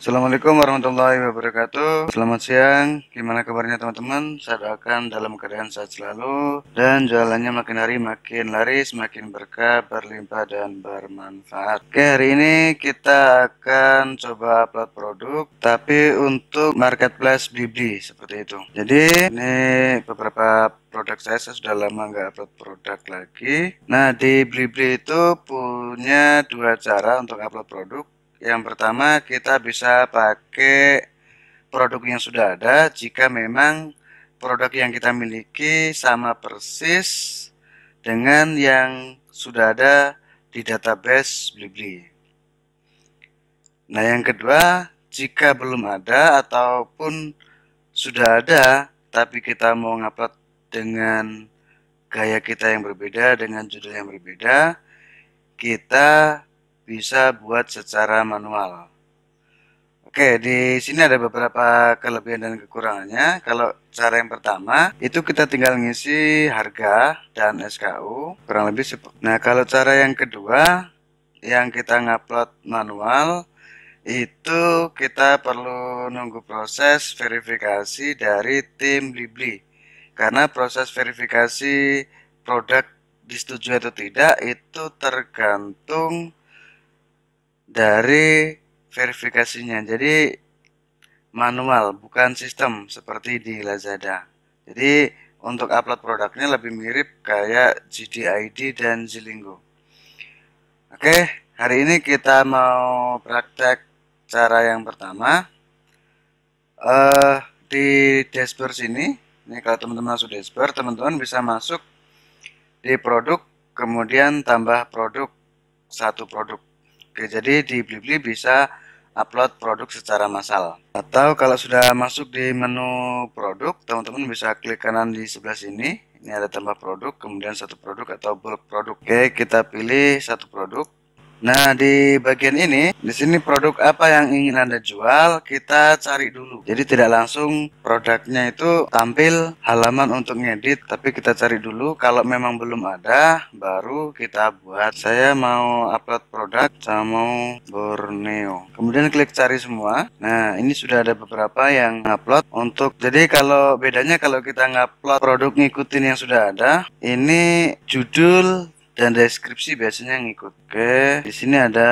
Assalamualaikum warahmatullahi wabarakatuh Selamat siang, gimana kabarnya teman-teman? Saya doakan dalam keadaan sehat selalu Dan jalannya makin hari makin laris, makin berkah, berlimpah, dan bermanfaat Oke, hari ini kita akan coba upload produk Tapi untuk marketplace BB, seperti itu Jadi, ini beberapa produk saya, saya sudah lama nggak upload produk lagi. Nah di Blibli itu punya dua cara untuk upload produk. Yang pertama kita bisa pakai produk yang sudah ada jika memang produk yang kita miliki sama persis dengan yang sudah ada di database Blibli. Nah yang kedua jika belum ada ataupun sudah ada tapi kita mau ngupload dengan gaya kita yang berbeda dengan judul yang berbeda kita bisa buat secara manual. Oke, di sini ada beberapa kelebihan dan kekurangannya. Kalau cara yang pertama, itu kita tinggal ngisi harga dan SKU, kurang lebih seperti. Nah, kalau cara yang kedua, yang kita ngupload manual, itu kita perlu nunggu proses verifikasi dari tim libli Karena proses verifikasi produk disetujui atau tidak itu tergantung dari verifikasinya. Jadi manual bukan sistem seperti di Lazada. Jadi untuk upload produknya lebih mirip kayak GDID dan Zilingo. Oke, hari ini kita mau praktek cara yang pertama. Uh, di dashboard sini, ini kalau teman-teman masuk dashboard, teman-teman bisa masuk di produk, kemudian tambah produk, satu produk. Oke, jadi di Blibli bisa upload produk secara massal. Atau kalau sudah masuk di menu produk, teman-teman bisa klik kanan di sebelah sini. Ini ada tambah produk, kemudian satu produk atau bulk produk. Oke, kita pilih satu produk. Nah, di bagian ini, di sini produk apa yang ingin Anda jual, kita cari dulu. Jadi tidak langsung produknya itu tampil halaman untuk ngedit, tapi kita cari dulu. Kalau memang belum ada, baru kita buat. Saya mau upload produk, saya mau Borneo. Kemudian klik cari semua. Nah, ini sudah ada beberapa yang upload untuk. Jadi kalau bedanya kalau kita ngupload produk ngikutin yang sudah ada, ini judul dan deskripsi biasanya ngikut. Oke, di sini ada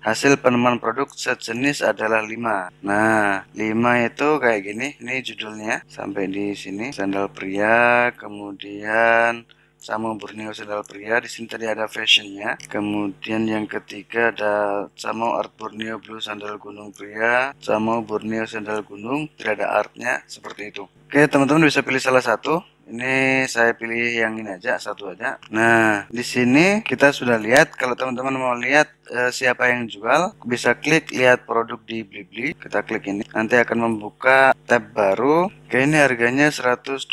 hasil penemuan produk sejenis adalah 5. Nah, 5 itu kayak gini, ini judulnya sampai di sini sandal pria, kemudian sama Borneo sandal pria di sini tadi ada fashionnya kemudian yang ketiga ada sama art Borneo blue sandal gunung pria sama Borneo sandal gunung tidak ada artnya seperti itu Oke, teman-teman bisa pilih salah satu. Ini saya pilih yang ini aja, satu aja. Nah, di sini kita sudah lihat. Kalau teman-teman mau lihat e, siapa yang jual, bisa klik lihat produk di Blibli. Kita klik ini. Nanti akan membuka tab baru. Oke, ini harganya 125.000.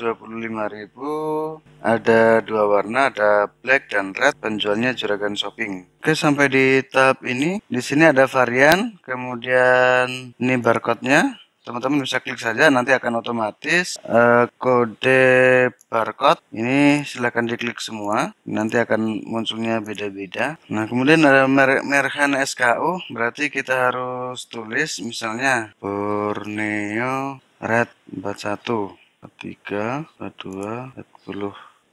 Ada dua warna, ada black dan red. Penjualnya Juragan Shopping. Oke, sampai di tab ini. Di sini ada varian, kemudian ini barcode-nya teman-teman bisa klik saja nanti akan otomatis uh, kode barcode ini silahkan diklik semua nanti akan munculnya beda-beda nah kemudian ada mer merhan SKU berarti kita harus tulis misalnya Borneo Red 41 3 2 10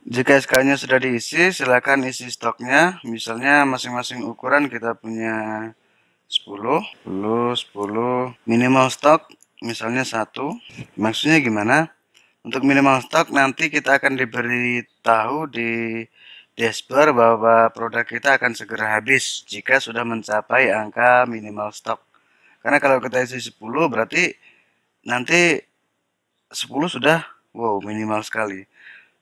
jika SK-nya sudah diisi, silahkan isi stoknya. Misalnya masing-masing ukuran kita punya 10, 10, 10. Minimal stok misalnya satu maksudnya gimana untuk minimal stok nanti kita akan diberitahu di dashboard bahwa produk kita akan segera habis jika sudah mencapai angka minimal stok karena kalau kita isi 10 berarti nanti 10 sudah wow minimal sekali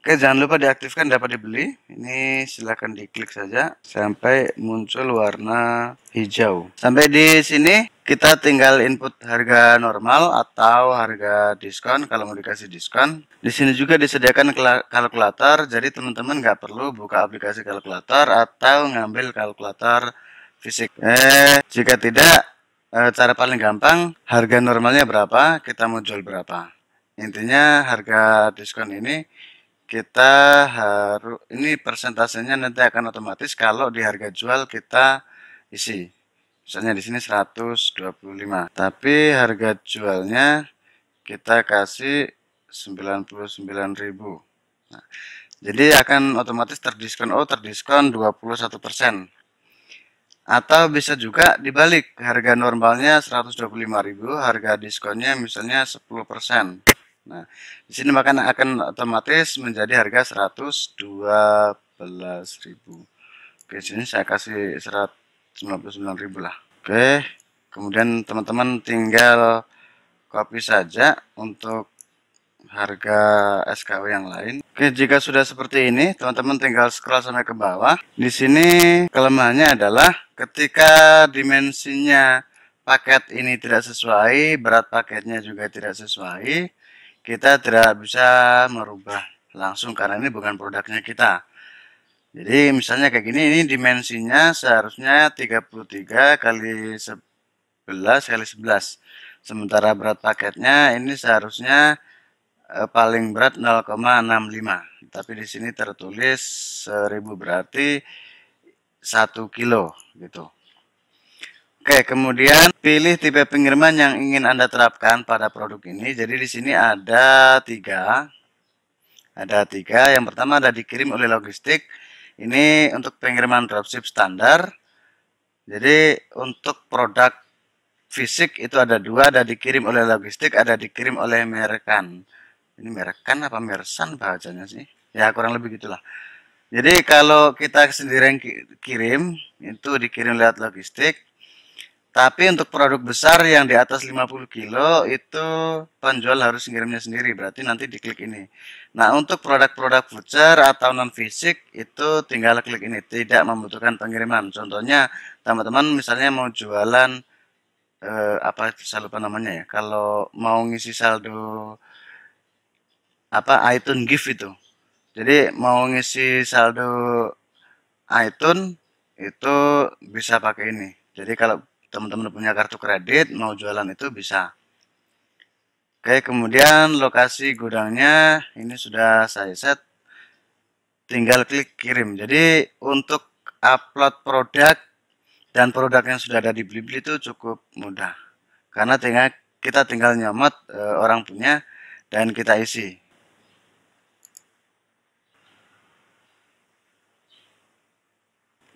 Oke jangan lupa diaktifkan dapat dibeli ini silahkan diklik saja sampai muncul warna hijau sampai di sini kita tinggal input harga normal atau harga diskon kalau mau dikasih diskon. Di sini juga disediakan kalkulator, jadi teman-teman nggak perlu buka aplikasi kalkulator atau ngambil kalkulator fisik. Eh, jika tidak, eh, cara paling gampang harga normalnya berapa, kita mau jual berapa. Intinya harga diskon ini kita harus ini persentasenya nanti akan otomatis kalau di harga jual kita isi misalnya di sini 125 tapi harga jualnya kita kasih 99.000 nah, jadi akan otomatis terdiskon oh terdiskon 21% persen. atau bisa juga dibalik harga normalnya 125.000 harga diskonnya misalnya 10% persen. Nah, di sini maka akan otomatis menjadi harga 112.000. Oke, sini saya kasih 100 99.000 lah oke kemudian teman-teman tinggal copy saja untuk harga SKW yang lain. Oke, jika sudah seperti ini, teman-teman tinggal scroll sampai ke bawah. Di sini kelemahannya adalah ketika dimensinya paket ini tidak sesuai, berat paketnya juga tidak sesuai, kita tidak bisa merubah langsung karena ini bukan produknya kita. Jadi misalnya kayak gini, ini dimensinya seharusnya 33 kali 11 kali 11. Sementara berat paketnya ini seharusnya eh, paling berat 0,65. Tapi di sini tertulis 1000 berarti 1 kilo gitu. Oke, kemudian pilih tipe pengiriman yang ingin Anda terapkan pada produk ini. Jadi di sini ada tiga. Ada tiga. Yang pertama ada dikirim oleh logistik ini untuk pengiriman dropship standar jadi untuk produk fisik itu ada dua ada dikirim oleh logistik ada dikirim oleh merekan ini merekan apa mersan bahasanya sih ya kurang lebih gitulah jadi kalau kita sendiri yang kirim itu dikirim lewat logistik tapi untuk produk besar yang di atas 50 kilo itu penjual harus ngirimnya sendiri, berarti nanti diklik ini. Nah, untuk produk-produk voucher atau non fisik itu tinggal klik ini, tidak membutuhkan pengiriman. Contohnya, teman-teman misalnya mau jualan eh, apa saya lupa namanya ya. Kalau mau ngisi saldo apa iTunes gift itu. Jadi mau ngisi saldo iTunes itu bisa pakai ini. Jadi kalau teman-teman punya kartu kredit mau jualan itu bisa Oke kemudian lokasi gudangnya ini sudah saya set tinggal klik kirim jadi untuk upload produk dan produk yang sudah ada di Blibli itu cukup mudah karena tinggal kita tinggal nyomot e, orang punya dan kita isi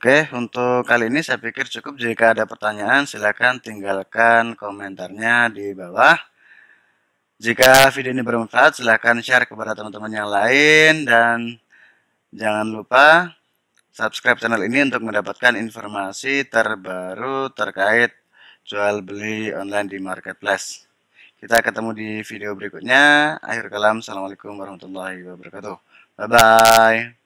Oke, untuk kali ini saya pikir cukup. Jika ada pertanyaan, silakan tinggalkan komentarnya di bawah. Jika video ini bermanfaat, silakan share kepada teman-teman yang lain. Dan jangan lupa subscribe channel ini untuk mendapatkan informasi terbaru terkait jual-beli online di marketplace. Kita ketemu di video berikutnya. Akhir kalam, Assalamualaikum warahmatullahi wabarakatuh. Bye-bye.